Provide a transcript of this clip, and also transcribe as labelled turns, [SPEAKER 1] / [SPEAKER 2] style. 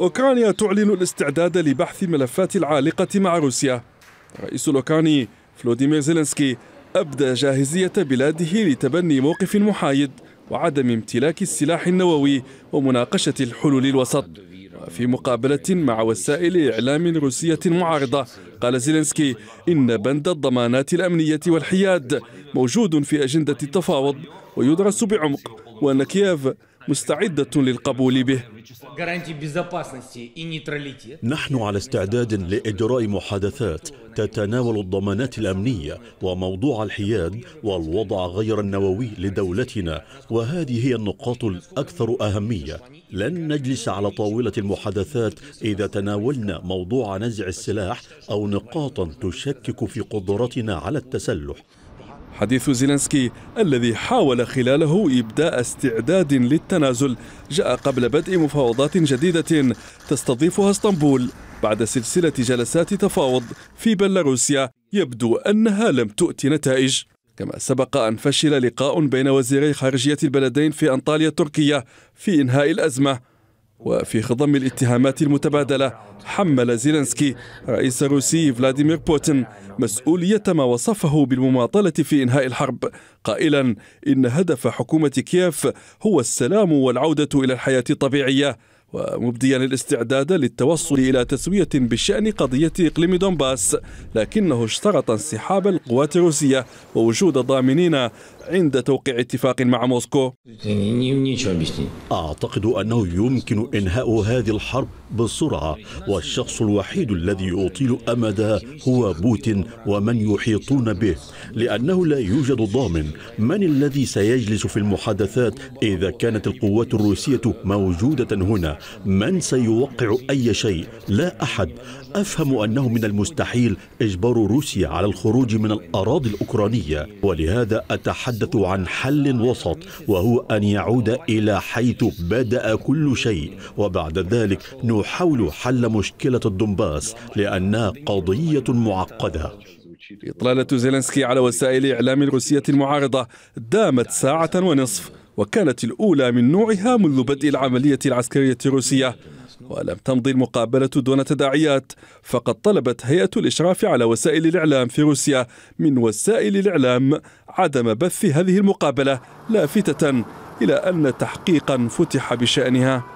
[SPEAKER 1] أوكرانيا تعلن الاستعداد لبحث الملفات العالقة مع روسيا الرئيس الأوكراني فلوديمير زيلنسكي أبدى جاهزية بلاده لتبني موقف محايد وعدم امتلاك السلاح النووي ومناقشة الحلول الوسط في مقابلة مع وسائل إعلام روسية معارضة قال زيلنسكي إن بند الضمانات الأمنية والحياد موجود في أجندة التفاوض ويدرس بعمق وأن كييف مستعدة للقبول به
[SPEAKER 2] نحن على استعداد لإجراء محادثات تتناول الضمانات الأمنية وموضوع الحياد والوضع غير النووي لدولتنا وهذه هي النقاط الأكثر أهمية لن نجلس على طاولة المحادثات إذا تناولنا موضوع نزع السلاح أو نقاطا تشكك
[SPEAKER 1] في قدرتنا على التسلح حديث زيلنسكي الذي حاول خلاله إبداء استعداد للتنازل جاء قبل بدء مفاوضات جديدة تستضيفها اسطنبول بعد سلسلة جلسات تفاوض في بيلاروسيا يبدو أنها لم تؤتي نتائج كما سبق أن فشل لقاء بين وزيري خارجية البلدين في أنطاليا التركية في إنهاء الأزمة وفي خضم الاتهامات المتبادلة حمل زيلينسكي رئيس الروسي فلاديمير بوتين مسؤولية ما وصفه بالمماطلة في إنهاء الحرب قائلا إن هدف حكومة كييف هو السلام والعودة إلى الحياة الطبيعية ومبديا الاستعداد للتوصل إلى تسوية بشأن قضية إقليم دونباس لكنه اشترط انسحاب القوات الروسية ووجود ضامنين عند توقيع اتفاق مع موسكو أعتقد أنه يمكن إنهاء هذه
[SPEAKER 2] الحرب بسرعة والشخص الوحيد الذي يطيل أمدها هو بوتين ومن يحيطون به لأنه لا يوجد ضامن من الذي سيجلس في المحادثات إذا كانت القوات الروسية موجودة هنا من سيوقع أي شيء لا أحد أفهم أنه من المستحيل إجبار روسيا على الخروج من الأراضي الأوكرانية ولهذا أتحدث عن حل وسط وهو أن يعود إلى حيث بدأ كل شيء وبعد ذلك نحاول حل مشكلة الدنباس لأنها قضية معقدة
[SPEAKER 1] إطلالة زيلينسكي على وسائل إعلام الروسية المعارضة دامت ساعة ونصف وكانت الأولى من نوعها منذ بدء العملية العسكرية الروسية ولم تمضي المقابلة دون تداعيات فقد طلبت هيئة الإشراف على وسائل الإعلام في روسيا من وسائل الإعلام عدم بث هذه المقابلة لافتة إلى أن تحقيقا فتح بشأنها